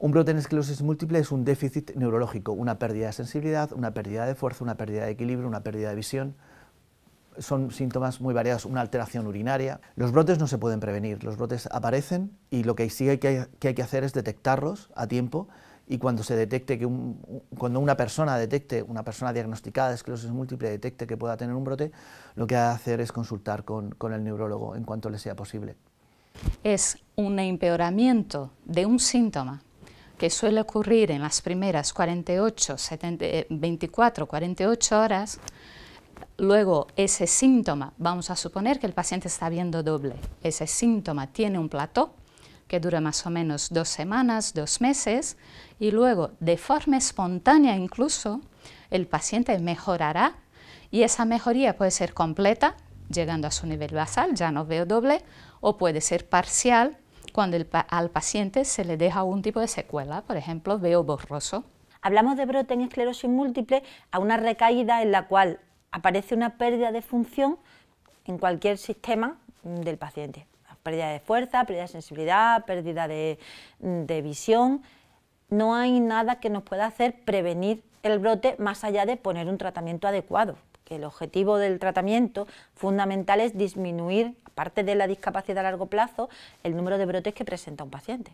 Un brote en esclerosis múltiple es un déficit neurológico, una pérdida de sensibilidad, una pérdida de fuerza, una pérdida de equilibrio, una pérdida de visión. Son síntomas muy variados, una alteración urinaria. Los brotes no se pueden prevenir, los brotes aparecen y lo que sí hay que, hay que hacer es detectarlos a tiempo y cuando se detecte que cuando una persona detecte, una persona diagnosticada de esclerosis múltiple detecte que pueda tener un brote, lo que ha que hacer es consultar con, con el neurólogo en cuanto le sea posible. Es un empeoramiento de un síntoma que suele ocurrir en las primeras 48, 24, 48 horas, luego ese síntoma, vamos a suponer que el paciente está viendo doble, ese síntoma tiene un plató que dura más o menos dos semanas, dos meses, y luego de forma espontánea incluso, el paciente mejorará y esa mejoría puede ser completa, llegando a su nivel basal, ya no veo doble, o puede ser parcial, cuando al paciente se le deja algún tipo de secuela, por ejemplo, veo borroso. Hablamos de brote en esclerosis múltiple a una recaída en la cual aparece una pérdida de función en cualquier sistema del paciente. Pérdida de fuerza, pérdida de sensibilidad, pérdida de, de visión. No hay nada que nos pueda hacer prevenir el brote más allá de poner un tratamiento adecuado. El objetivo del tratamiento fundamental es disminuir aparte de la discapacidad a largo plazo, el número de brotes que presenta un paciente.